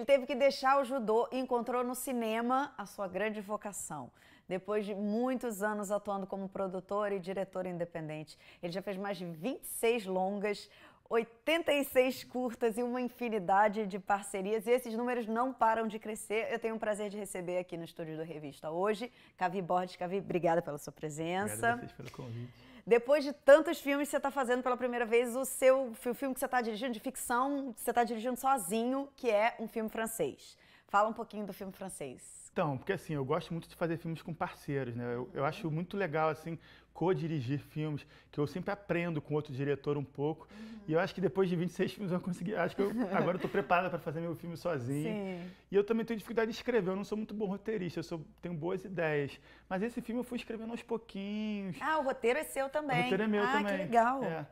Ele teve que deixar o judô e encontrou no cinema a sua grande vocação. Depois de muitos anos atuando como produtor e diretor independente, ele já fez mais de 26 longas, 86 curtas e uma infinidade de parcerias. E esses números não param de crescer. Eu tenho o prazer de receber aqui no estúdio do Revista hoje, Cavi Borges. Cavi, obrigada pela sua presença. Obrigada a vocês pelo convite. Depois de tantos filmes, você está fazendo pela primeira vez o seu o filme que você está dirigindo de ficção, você está dirigindo sozinho, que é um filme francês. Fala um pouquinho do filme francês. Então, porque assim, eu gosto muito de fazer filmes com parceiros, né? Eu, eu acho muito legal, assim, co-dirigir filmes, que eu sempre aprendo com outro diretor um pouco. Uhum. E eu acho que depois de 26 filmes eu consegui. Acho que eu, agora eu tô preparada para fazer meu filme sozinho. Sim. E eu também tenho dificuldade de escrever, eu não sou muito bom roteirista, eu sou, tenho boas ideias. Mas esse filme eu fui escrevendo aos pouquinhos. Ah, o roteiro é seu também. O roteiro é meu ah, também. Ah, que legal. É.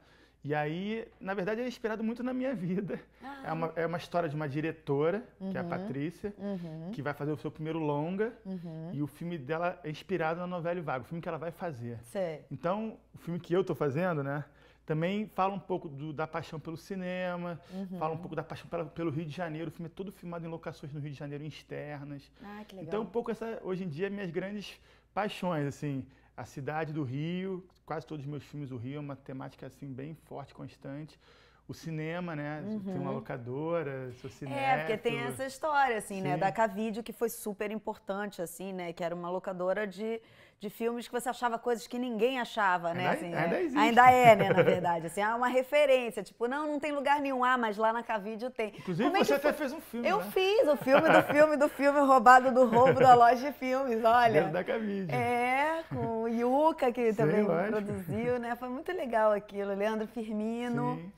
E aí, na verdade, é inspirado muito na minha vida. Ah. É, uma, é uma história de uma diretora, uhum. que é a uhum. Patrícia, uhum. que vai fazer o seu primeiro longa. Uhum. E o filme dela é inspirado na novela Vago, o filme que ela vai fazer. Sei. Então, o filme que eu estou fazendo, né? Também fala um pouco do, da paixão pelo cinema, uhum. fala um pouco da paixão pela, pelo Rio de Janeiro. O filme é todo filmado em locações no Rio de Janeiro externas. Ah, que então, legal. Então, um pouco essa, hoje em dia, minhas grandes paixões, assim a cidade do Rio, quase todos os meus filmes do Rio, é uma temática assim bem forte, constante o cinema, né? Uhum. Tem uma locadora, seu cinema. É, porque tem essa história, assim, né, Sim. né? Da Cavide, que foi super importante, assim, né? Que era uma locadora de, de filmes que você achava coisas que ninguém achava, né? Ainda, assim, ainda, né? Existe. ainda é, né, na verdade. Assim, é uma referência. Tipo, não, não tem lugar nenhum. Ah, mas lá na Cavide tem. Inclusive, é você até fez um filme. Eu né? fiz o filme do filme do filme roubado do roubo da loja de filmes, olha. da Cavide. É, com o Yuka, que Sim, também lógico. produziu, né? Foi muito legal aquilo. Leandro Firmino. Sim.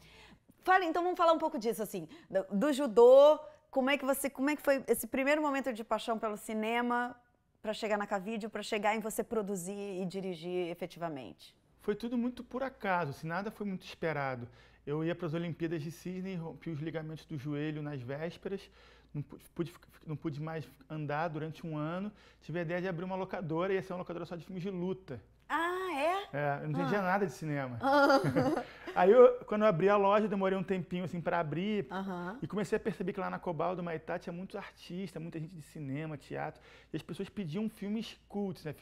Fala, então vamos falar um pouco disso, assim, do, do judô, como é que você, como é que foi esse primeiro momento de paixão pelo cinema para chegar na Cavide, para chegar em você produzir e dirigir efetivamente? Foi tudo muito por acaso, assim, nada foi muito esperado. Eu ia para as Olimpíadas de Sydney, rompi os ligamentos do joelho nas vésperas, não pude, não pude mais andar durante um ano. Tive a ideia de abrir uma locadora, ia ser uma locadora só de filmes de luta. Ah! é? É, eu não entendia ah. nada de cinema. Ah. Aí, eu, quando eu abri a loja, demorei um tempinho assim para abrir uh -huh. e comecei a perceber que lá na Cobal do Maitá tinha muitos artistas, muita gente de cinema, teatro, e as pessoas pediam filmes cultos, né?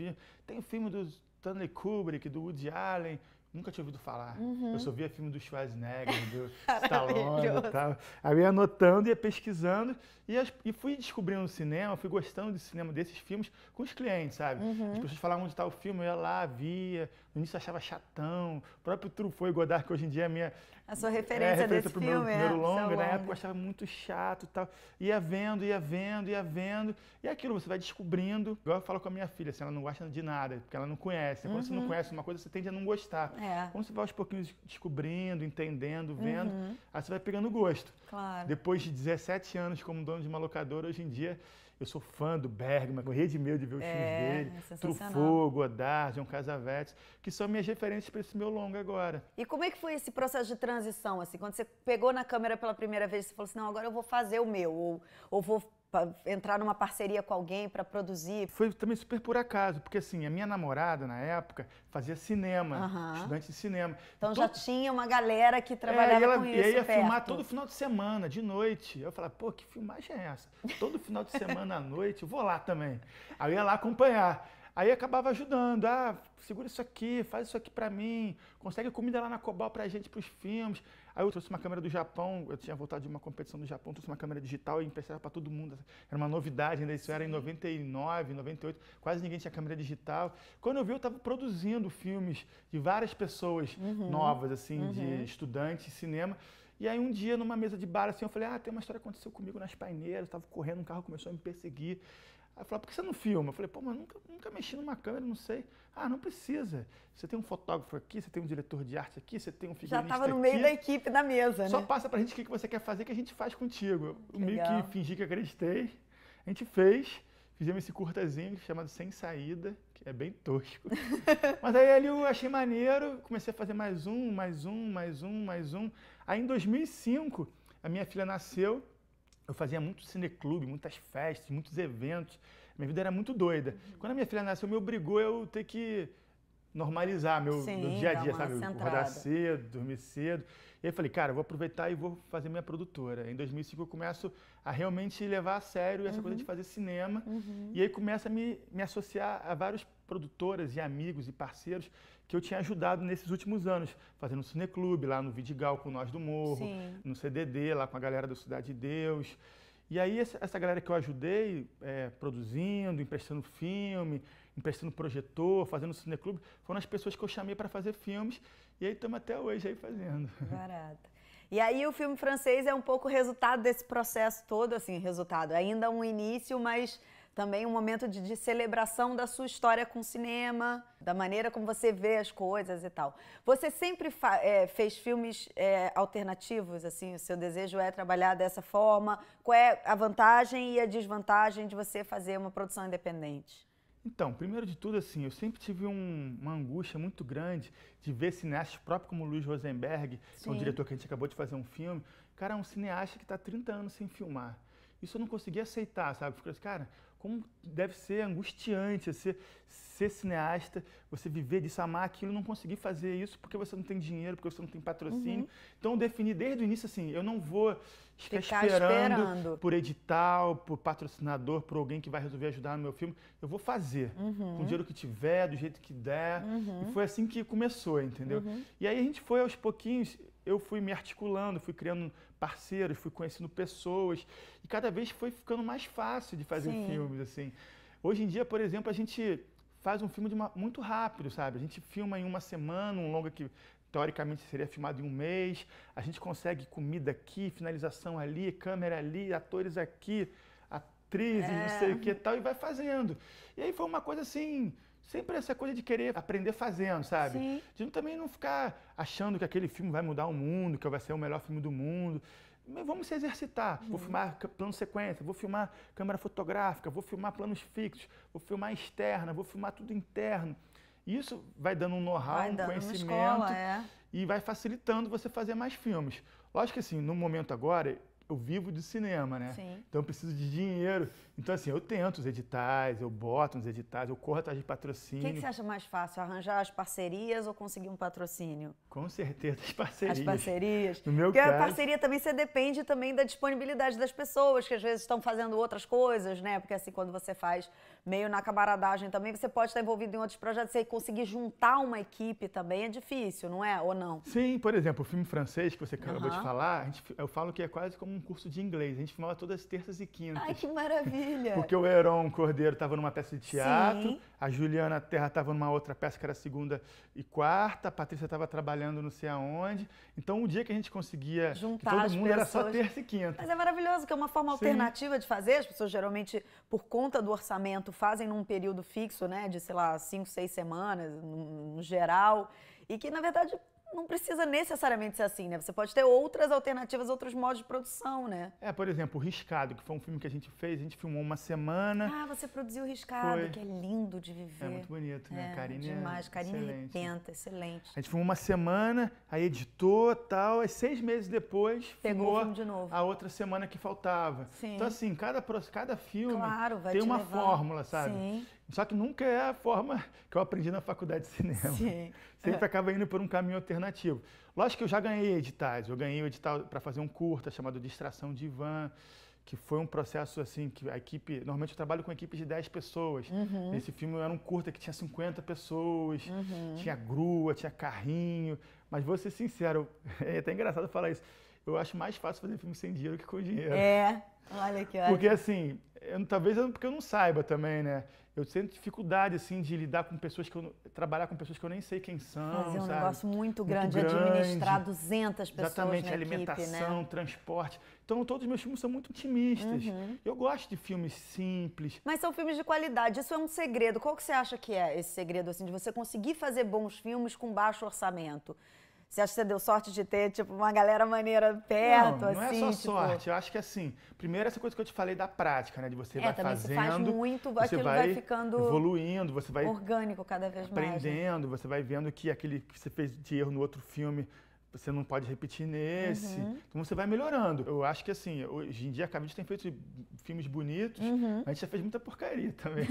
Tem o filme do Stanley Kubrick, do Woody Allen, nunca tinha ouvido falar. Uhum. Eu só via filme do Schwarzenegger, do Stallone e tal. Aí eu ia anotando, ia pesquisando e, as, e fui descobrindo o cinema, fui gostando de cinema desses filmes com os clientes, sabe? Uhum. As pessoas falavam de tal tá filme, eu ia lá, via, no início eu achava chatão. O próprio Truffaut e Godard, que hoje em dia é a minha. A sua referência, é, referência desse filme, meu é, primeiro é, longa, né? na época eu achava muito chato e tal. Ia vendo, ia vendo, ia vendo. E é aquilo, você vai descobrindo. Igual eu falo com a minha filha, assim, ela não gosta de nada, porque ela não conhece. Quando uhum. você não uhum. conhece uma coisa, você tende a não gostar. É. Quando você vai aos pouquinhos descobrindo, entendendo, vendo, uhum. aí você vai pegando gosto. Claro. Depois de 17 anos como dono de uma locadora, hoje em dia eu sou fã do Bergman, corri de medo de ver os é, filmes dele. É Truffaut, Godard, John Casavetes, que são minhas referências para esse meu longo agora. E como é que foi esse processo de transição, assim? Quando você pegou na câmera pela primeira vez, você falou assim, não, agora eu vou fazer o meu, ou, ou vou entrar numa parceria com alguém para produzir? Foi também super por acaso, porque assim, a minha namorada na época fazia cinema, uhum. estudante de cinema. Então já então, tinha uma galera que trabalhava é, ela, com isso. E aí ia perto. filmar todo final de semana, de noite. Eu falava, pô, que filmagem é essa? Todo final de semana à noite, eu vou lá também. Aí eu ia lá acompanhar. Aí acabava ajudando, ah, segura isso aqui, faz isso aqui para mim, consegue comida lá na Cobal pra gente, pros filmes. Aí eu trouxe uma câmera do Japão, eu tinha voltado de uma competição do Japão, trouxe uma câmera digital e emprestava para todo mundo. Era uma novidade, ainda né? isso Sim. era em 99, 98, quase ninguém tinha câmera digital. Quando eu vi, eu estava produzindo filmes de várias pessoas uhum. novas, assim, uhum. de estudantes, cinema. E aí um dia, numa mesa de bar, assim, eu falei, ah, tem uma história que aconteceu comigo nas paineiras, estava correndo, um carro começou a me perseguir. Aí falou, ah, por que você não filma? Eu falei, pô, mas nunca, nunca mexi numa câmera, não sei. Ah, não precisa. Você tem um fotógrafo aqui, você tem um diretor de arte aqui, você tem um figurinista aqui. Já estava no meio da equipe da mesa, Só né? passa pra gente o que você quer fazer que a gente faz contigo. Eu meio que fingi que acreditei. A gente fez, fizemos esse curtazinho chamado Sem Saída, que é bem tosco. mas aí ali eu achei maneiro, comecei a fazer mais um, mais um, mais um, mais um. Aí em 2005, a minha filha nasceu, eu fazia muito cineclube, muitas festas, muitos eventos. Minha vida era muito doida. Uhum. Quando a minha filha nasceu, me obrigou eu ter que normalizar meu, Sim, meu dia a dia, sabe? Acordar cedo, dormir cedo. E aí eu falei, cara, eu vou aproveitar e vou fazer minha produtora. Em 2005 eu começo a realmente levar a sério essa uhum. coisa de uhum. fazer cinema. Uhum. E aí começa a me, me associar a vários produtoras e amigos e parceiros que eu tinha ajudado nesses últimos anos, fazendo cineclube lá no Vidigal com Nós do Morro, Sim. no CDD lá com a galera do Cidade de Deus. E aí essa galera que eu ajudei, é, produzindo, emprestando filme, emprestando projetor, fazendo cineclube, foram as pessoas que eu chamei para fazer filmes e aí estamos até hoje aí fazendo. Barato. E aí o filme francês é um pouco resultado desse processo todo, assim, resultado. Ainda um início, mas também um momento de, de, celebração da sua história com o cinema, da maneira como você vê as coisas e tal. Você sempre é, fez filmes é, alternativos, assim, o seu desejo é trabalhar dessa forma? Qual é a vantagem e a desvantagem de você fazer uma produção independente? Então, primeiro de tudo, assim, eu sempre tive um, uma angústia muito grande de ver cineastas próprios como Luiz Rosenberg, Sim. que é um diretor que a gente acabou de fazer um filme. Cara, é um cineasta que está 30 anos sem filmar. Isso eu não conseguia aceitar, sabe? assim, cara, como deve ser angustiante ser cineasta, você viver disso, amar aquilo, não conseguir fazer isso porque você não tem dinheiro, porque você não tem patrocínio. Uhum. Então, eu defini desde o início assim: eu não vou ficar esperando, esperando, por edital, por patrocinador, por alguém que vai resolver ajudar no meu filme. Eu vou fazer uhum. com o dinheiro que tiver, do jeito que der. Uhum. E foi assim que começou, entendeu? Uhum. E aí a gente foi aos pouquinhos, eu fui me articulando, fui criando parceiros, fui conhecendo pessoas e cada vez foi ficando mais fácil de fazer Sim. filmes assim. Hoje em dia, por exemplo, a gente faz um filme uma, muito rápido, sabe? A gente filma em uma semana, um longa que teoricamente seria filmado em um mês. A gente consegue comida aqui, finalização ali, câmera ali, atores aqui, atrizes, é. não sei o que tal, e vai fazendo. E aí foi uma coisa assim Sempre essa coisa de querer aprender fazendo, sabe? Sim. De também não ficar achando que aquele filme vai mudar o mundo, que vai ser o melhor filme do mundo. Mas vamos se exercitar. Uhum. Vou filmar plano sequência, vou filmar câmera fotográfica, vou filmar planos fixos, vou filmar externa, vou filmar tudo interno. Isso vai dando um know-how, um conhecimento escola, é. e vai facilitando você fazer mais filmes. Lógico que assim, no momento agora, eu vivo de cinema, né? Sim. Então eu preciso de dinheiro. Então, assim, eu tento os editais, eu boto nos editais, eu corro atrás de patrocínio. O que, que, você acha mais fácil, arranjar as parcerias ou conseguir um patrocínio? Com certeza, as parcerias. As parcerias. No meu Porque caso... a parceria também, você depende também da disponibilidade das pessoas, que às vezes estão fazendo outras coisas, né? Porque assim, quando você faz meio na camaradagem também, você pode estar envolvido em outros projetos e conseguir juntar uma equipe também é difícil, não é? Ou não? Sim, por exemplo, o filme francês que você acabou uhum. de falar, gente, eu falo que é quase como um curso de inglês. A gente filmava todas as terças e quintas. Ai, que maravilha! Porque o Heron Cordeiro estava numa peça de teatro, Sim. a Juliana Terra estava numa outra peça que era segunda e quarta, a Patrícia estava trabalhando não sei aonde. Então, o dia que a gente conseguia juntar todo mundo pessoas. era só terça e quinta. Mas é maravilhoso, que é uma forma Sim. alternativa de fazer. As pessoas geralmente, por conta do orçamento, fazem num período fixo, né, de sei lá, cinco, seis semanas, no, no geral, e que na verdade não precisa necessariamente ser assim, né? Você pode ter outras alternativas, outros modos de produção, né? É, por exemplo, o Riscado, que foi um filme que a gente fez, a gente filmou uma semana. Ah, você produziu o Riscado, foi... que é lindo de viver. É muito bonito, né? É, Karine é demais, é Karine excelente. excelente. A gente filmou uma semana, aí editou tal, e seis meses depois Pegou filmou de novo. a outra semana que faltava. Sim. Então, assim, cada, cada filme claro, tem uma levar. fórmula, sabe? Sim. Só que nunca é a forma que eu aprendi na faculdade de cinema. Sim. Sempre é. acaba indo por um caminho alternativo. Lógico que eu já ganhei editais. Eu ganhei o edital para fazer um curta chamado Distração de Ivan, que foi um processo assim que a equipe. Normalmente eu trabalho com equipes de 10 pessoas. Uhum. Esse filme era um curta que tinha 50 pessoas, uhum. tinha grua, tinha carrinho. Mas vou ser sincero, é até engraçado falar isso. Eu acho mais fácil fazer filme sem dinheiro que com dinheiro. É, olha que olha. Porque assim, é, eu, talvez é porque eu não saiba também, né? Eu tenho dificuldade, assim, de lidar com pessoas que eu... Trabalhar com pessoas que eu nem sei quem são, Mas é um sabe? negócio muito grande, muito grande administrar 200 pessoas Exatamente, na alimentação, equipe, né? transporte. Então, todos os meus filmes são muito otimistas. Uhum. Eu gosto de filmes simples. Mas são filmes de qualidade. Isso é um segredo. Qual que você acha que é esse segredo, assim, de você conseguir fazer bons filmes com baixo orçamento? Você acha que você deu sorte de ter, tipo, uma galera maneira perto, não, não é assim? Não é só tipo... sorte. Eu acho que, assim, primeiro essa coisa que eu te falei da prática, né? De você é, vai fazendo... Faz muito, você aquilo vai, vai, ficando... Evoluindo, você vai... Orgânico cada vez né? aprendendo, mais. Aprendendo, né? você vai vendo que aquele que você fez de erro no outro filme, você não pode repetir nesse. Uhum. Então você vai melhorando. Eu acho que, assim, hoje em dia a Cavides tem feito filmes bonitos, uhum. mas a gente já fez muita porcaria também.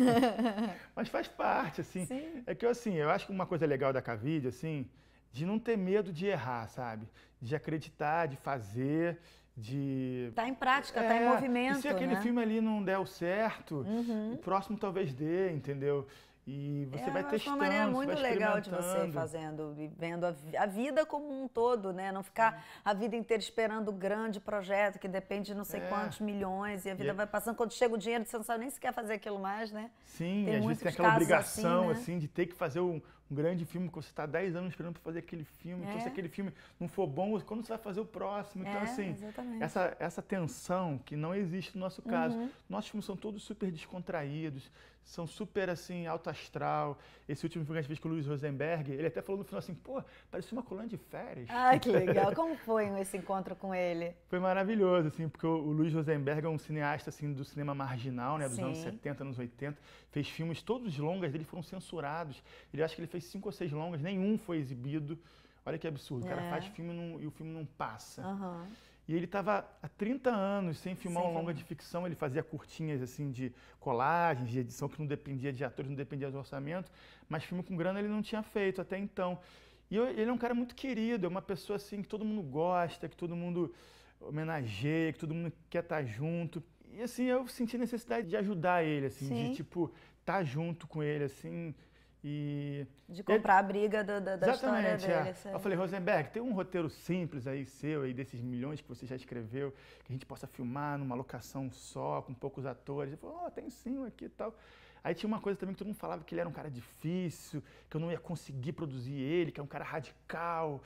mas faz parte, assim. Sim. É que, assim, eu acho que uma coisa legal da Cavide, assim de não ter medo de errar, sabe? De acreditar, de fazer, de. Tá em prática, é, tá em é, movimento. E se aquele né? filme ali não der o certo, uhum. o próximo talvez dê, entendeu? E você é, vai testando. É uma maneira muito legal de você fazendo, vendo a, a, vida como um todo, né? Não ficar a vida inteira esperando um grande projeto que depende de não sei é. quantos milhões e a vida e é vai passando. Quando chega o dinheiro, você não sabe nem se quer fazer aquilo mais, né? Sim, tem e às vezes tem aquela assim, obrigação, assim, né? assim, de ter que fazer um, um grande filme que você está 10 anos esperando para fazer aquele filme, então é. então se aquele filme não for bom, quando você vai fazer o próximo? Então, é, assim, essa, essa tensão que não existe no nosso caso. Uhum. Nossos filmes são todos super descontraídos, são super, assim, alto astral. Esse último filme que a gente fez com o Luiz Rosenberg, ele até falou no final assim, pô, parece uma colônia de férias. Ah, que legal. Como foi esse encontro com ele? Foi maravilhoso, assim, porque o Luiz Rosenberg é um cineasta, assim, do cinema marginal, né, dos Sim. anos 70, anos 80. Fez filmes, todos os longas dele foram censurados. Ele acha que ele fez fez cinco ou seis longas, nenhum foi exibido. Olha que absurdo. O cara é. faz filme não, e o filme não passa. Uhum. E ele estava há 30 anos sem filmar uma longa de ficção. Ele fazia curtinhas assim de colagens, de edição que não dependia de atores, não dependia de orçamento. Mas filme com grana ele não tinha feito até então. E eu, ele é um cara muito querido, é uma pessoa assim que todo mundo gosta, que todo mundo homenageia, que todo mundo quer estar tá junto. E assim, eu senti necessidade de ajudar ele, assim, Sim. de tipo, estar tá junto com ele, assim, e de comprar ele... a briga do, do, da Exatamente, história é. dele. É. Eu falei, Rosenberg, tem um roteiro simples aí seu, aí desses milhões que você já escreveu, que a gente possa filmar numa locação só, com poucos atores. Ele falou, oh, tem sim aqui e tal. Aí tinha uma coisa também que todo mundo falava que ele era um cara difícil, que eu não ia conseguir produzir ele, que é um cara radical.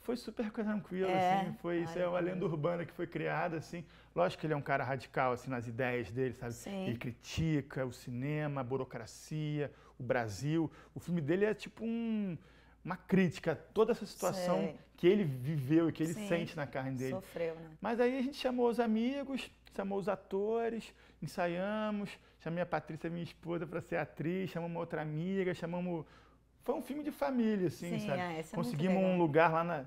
Foi super tranquilo, é. assim, foi, Ai, isso é uma lenda urbana que foi criada, assim. Lógico que ele é um cara radical, assim, nas ideias dele, sabe? Sim. Ele critica o cinema, a burocracia, o Brasil. O filme dele é tipo um, uma crítica a toda essa situação Sei. que ele viveu e que ele Sim. sente na carne dele. Sofreu, né? Mas aí a gente chamou os amigos, chamou os atores, ensaiamos, chamei a Patrícia, minha esposa, para ser atriz, chamamos outra amiga, chamamos. Foi um filme de família, assim, Sim, sabe? É, é Conseguimos um lugar lá na,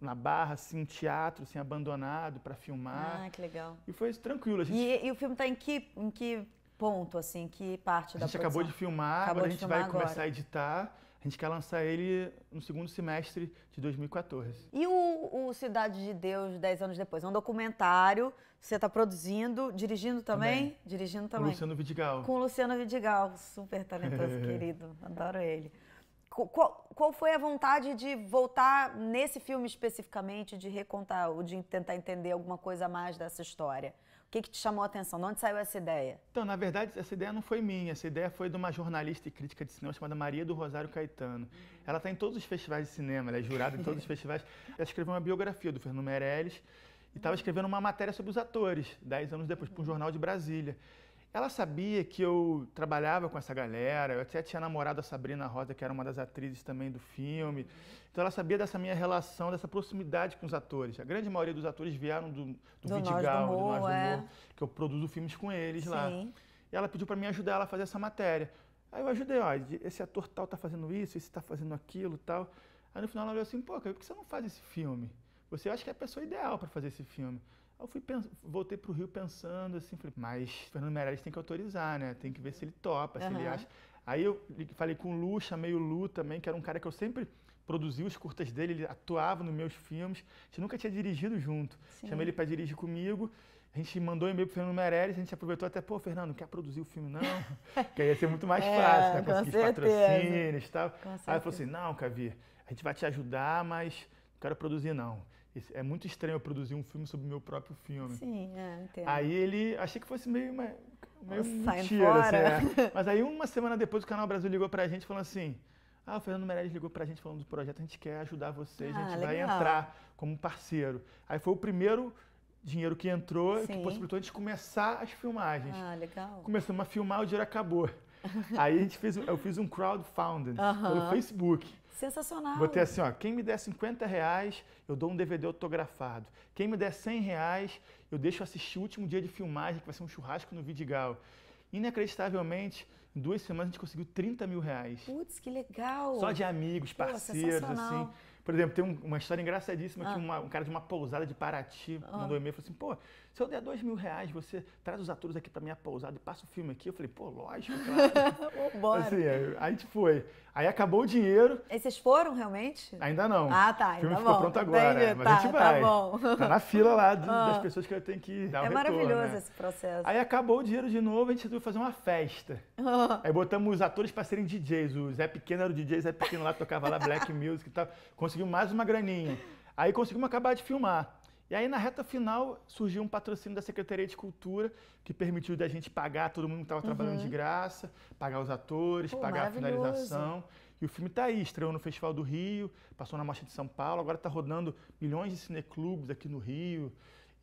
na barra, assim, teatro, assim, abandonado para filmar. Ah, que legal. E foi tranquilo. A gente... e, e o filme está em que, em que ponto, assim, que parte da A gente acabou de filmar, acabou agora de a gente vai agora. começar a editar. A gente quer lançar ele no segundo semestre de 2014. E o, o Cidade de Deus, 10 anos depois? É um documentário, você está produzindo, dirigindo também? também? Dirigindo também. Com Luciano Vidigal. Com Luciano Vidigal, super talentoso, querido. Adoro ele. Qual, qual, foi a vontade de voltar nesse filme especificamente, de recontar ou de tentar entender alguma coisa a mais dessa história? O que, que te chamou a atenção? De onde saiu essa ideia? Então, na verdade, essa ideia não foi minha. Essa ideia foi de uma jornalista e crítica de cinema chamada Maria do Rosário Caetano. Ela está em todos os festivais de cinema, ela é jurada em todos os festivais. Ela escreveu uma biografia do Fernando Meirelles e estava escrevendo uma matéria sobre os atores, dez anos depois, para um jornal de Brasília. Ela sabia que eu trabalhava com essa galera, eu até tinha namorado a Sabrina Rosa, que era uma das atrizes também do filme. Então ela sabia dessa minha relação, dessa proximidade com os atores. A grande maioria dos atores vieram do, do, do Vidigal, do do é. que eu produzo filmes com eles Sim. lá. E ela pediu para me ajudar ela a fazer essa matéria. Aí eu ajudei, ó, esse ator tal tá fazendo isso, esse tá fazendo aquilo, tal. Aí no final ela olhou assim, pô, por que você não faz esse filme? Você acha que é a pessoa ideal para fazer esse filme? eu fui voltei pro Rio pensando assim, falei, mas Fernando Meirelles tem que autorizar, né? Tem que ver se ele topa, uhum. se ele acha. Aí eu falei com o Lu, chamei o Lu também, que era um cara que eu sempre produzi os curtas dele, ele atuava nos meus filmes. A gente nunca tinha dirigido junto. Sim. Chamei ele para dirigir comigo. A gente mandou um e-mail pro Fernando Meirelles, a gente aproveitou até, pô, Fernando, quer produzir o filme não? que aí ia ser muito mais é, fácil, né? Conseguir certeza. patrocínios e tal. Aí ele falou assim, não, Cavi, a gente vai te ajudar, mas não quero produzir não é muito estranho eu produzir um filme sobre o meu próprio filme. Sim, é, entendo. Aí ele, achei que fosse meio, meio mentira, assim, é. Mas aí uma semana depois o Canal Brasil ligou pra gente falando assim, ah, o Fernando Meirelles ligou pra gente falando do projeto, a gente quer ajudar você, a ah, gente vai entrar como parceiro. Aí foi o primeiro dinheiro que entrou, Sim. que possibilitou a gente começar as filmagens. Ah, legal. Começamos a filmar, o dinheiro acabou. aí a gente fez, eu fiz um crowdfunding uh -huh. pelo Facebook. Sensacional. Botei assim, ó, quem me der 50 reais, eu dou um DVD autografado. Quem me der 100 reais, eu deixo assistir o último dia de filmagem, que vai ser um churrasco no Vidigal. Inacreditavelmente, em duas semanas a gente conseguiu 30 mil reais. Putz, que legal. Só de amigos, parceiros, Pô, assim. Por exemplo, tem um, uma história engraçadíssima ah. que uma, um cara de uma pousada de Paraty ah. mandou um e-mail e falou assim, pô, se eu der dois mil reais, você traz os atores aqui pra minha pousada e passa o filme aqui? Eu falei, pô, lógico, claro. Vambora. Assim, é, aí, a gente foi. Aí acabou o dinheiro. E vocês foram realmente? Ainda não. Ah, tá. O filme tá ficou bom. pronto agora. Entendi. Mas tá, a gente tá, tá vai. Tá, bom. tá na fila lá ah. das pessoas que eu tenho que é dar o um É maravilhoso retorno, né? esse processo. Aí acabou o dinheiro de novo, a gente resolveu fazer uma festa. Ah. Aí botamos os atores pra serem DJs. O Zé Pequeno era o DJ, Zé Pequeno lá tocava lá black music e tal. Consegui conseguimos mais uma graninha. Aí conseguimos acabar de filmar. E aí, na reta final, surgiu um patrocínio da Secretaria de Cultura, que permitiu da gente pagar todo mundo que estava uhum. trabalhando de uhum. graça, pagar os atores, Pô, pagar a finalização. E o filme está aí, estreou no Festival do Rio, passou na Mostra de São Paulo, agora está rodando milhões de cineclubes aqui no Rio.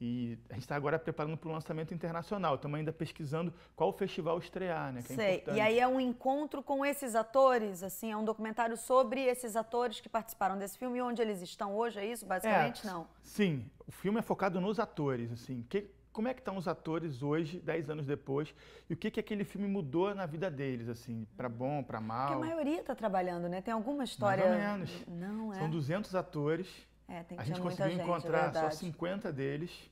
E a gente está agora preparando para o lançamento internacional. Estamos ainda pesquisando qual o festival estrear, né? Que é Sei. É e aí é um encontro com esses atores, assim, é um documentário sobre esses atores que participaram desse filme e onde eles estão hoje, é isso? Basicamente, é, não. Sim, o filme é focado nos atores, assim. Que, como é que estão os atores hoje, dez anos depois, e o que, que aquele filme mudou na vida deles, assim, para bom, para mal? Porque a maioria está trabalhando, né? Tem alguma história... Mais ou menos. Não, é. São 200 atores. É, tem que a gente conseguiu encontrar é só 50 deles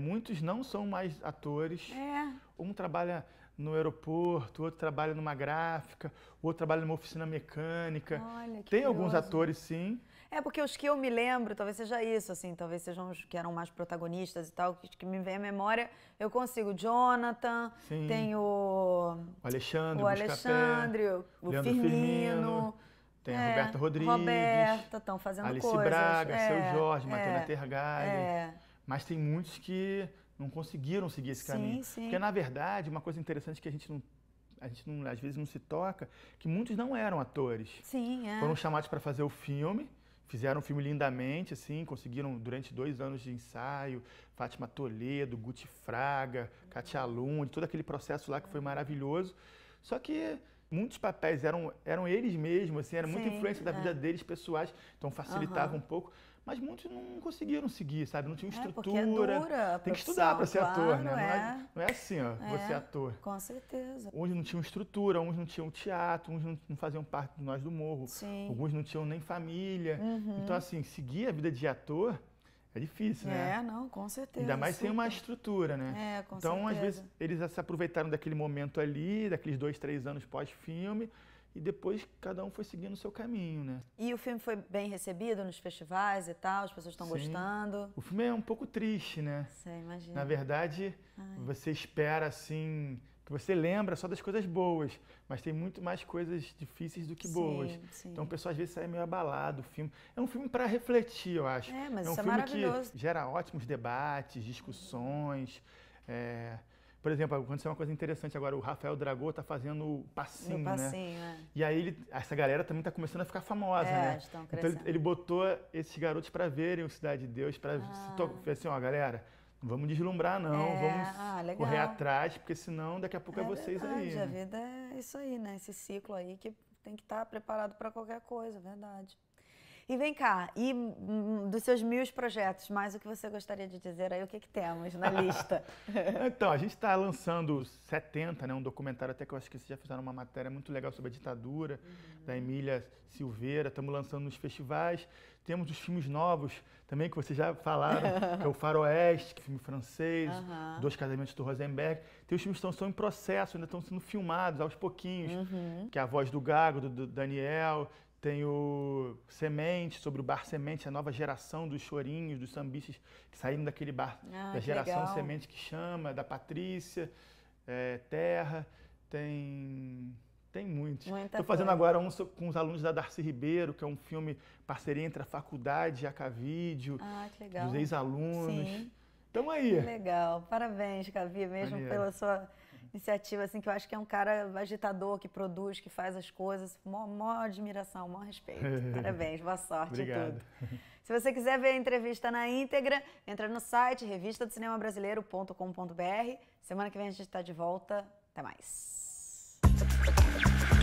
Muitos não são mais atores. É. Um trabalha no aeroporto, outro trabalha numa gráfica, outro trabalha numa oficina mecânica. Olha, que Tem curioso. alguns atores, sim. É, porque os que eu me lembro, talvez seja isso, assim, talvez sejam os que eram mais protagonistas e tal, que, que me vem à memória, eu consigo. Jonathan, sim. tem o. O Alexandre, o, Alexandre, o Leandro Firmino. Firmino. Tem a é, Roberta Rodrigues. Roberta, estão fazendo Alice coisas. Alice Braga, é, Seu Jorge, é, Matheus Tergalli. É mas tem muitos que não conseguiram seguir esse sim, caminho. Sim. Porque, na verdade, uma coisa interessante que a gente não a gente não, às vezes não se toca, que muitos não eram atores. Sim, é. Foram chamados para fazer o filme, fizeram o filme lindamente, assim, conseguiram durante dois anos de ensaio, Fátima Toledo, Guti Fraga, Katia Lund, todo aquele processo lá que foi maravilhoso. Só que muitos papéis eram, eram eles mesmos, assim, era Sim, muita influência da vida é. deles pessoais, então facilitava uhum. um pouco mas muitos não conseguiram seguir, sabe? Não tinha é, é estrutura. É, é dura Tem que estudar para ser claro, ator, né? Não é, é, não é assim, ó, é, você é ator. Com certeza. Uns não tinham estrutura, uns não tinham teatro, uns não, faziam parte de nós do morro. Sim. Alguns não tinham nem família. Uhum. Então, assim, seguir a vida de ator é difícil, né? É, não, com certeza. Ainda mais sem uma estrutura, né? É, com então, certeza. Então, às vezes, eles se aproveitaram daquele momento ali, daqueles dois, três anos pós-filme, e depois cada um foi seguindo o seu caminho, né? E o filme foi bem recebido nos festivais e tal, as pessoas estão gostando. O filme é um pouco triste, né? Sim, imagina. Na verdade, Ai. você espera assim, que você lembra só das coisas boas, mas tem muito mais coisas difíceis do que boas. Sim. Então o pessoal às vezes sai meio abalado. O filme é um filme para refletir, eu acho. É, mas é um isso é filme é maravilhoso. que gera ótimos debates, discussões. É... Por exemplo, aconteceu uma coisa interessante agora, o Rafael Dragô tá fazendo passinho, né? passinho né? É. E aí ele, essa galera também tá começando a ficar famosa, é, né? Estão Então ele, ele, botou esses garotos para verem o Cidade de Deus, para ah. assim, ó, galera, não vamos deslumbrar não, é. vamos ah, correr atrás, porque senão daqui a pouco é, é vocês verdade, aí. A né? vida é isso aí, né? Esse ciclo aí que tem que estar tá preparado para qualquer coisa, é verdade. E vem cá, e hum, hum, dos seus mil projetos, mais o que você gostaria de dizer aí, o que, que temos na lista? então, a gente está lançando 70, né, um documentário até que eu acho que vocês já fizeram uma matéria muito legal sobre a ditadura, uhum. da Emília Silveira, estamos lançando nos festivais, temos os filmes novos também que vocês já falaram, que é o Faroeste, que é filme francês, uhum. Dois Casamentos do Rosenberg. Tem os filmes que estão em processo, ainda estão sendo filmados aos pouquinhos, uhum. que é a voz do Gago, do, do Daniel, tem o Semente, sobre o Bar Semente, a nova geração dos chorinhos, dos sambistas que saíram daquele bar. Ah, da geração legal. Semente que chama, da Patrícia, é, Terra. Tem tem muitos. Estou fazendo coisa. agora um com os alunos da Darcy Ribeiro, que é um filme parceria entre a faculdade e a Cavídeo. Ah, que legal. Dos ex-alunos. Então aí. Que legal. Parabéns, Cavi, mesmo Maneiro. pela sua iniciativa, assim, que eu acho que é um cara agitador, que produz, que faz as coisas. Mó, mó admiração, maior respeito. Parabéns, boa sorte Obrigado. em tudo. Se você quiser ver a entrevista na íntegra, entra no site revistadocinemabrasileiro.com.br. Semana que vem a gente está de volta. Até mais.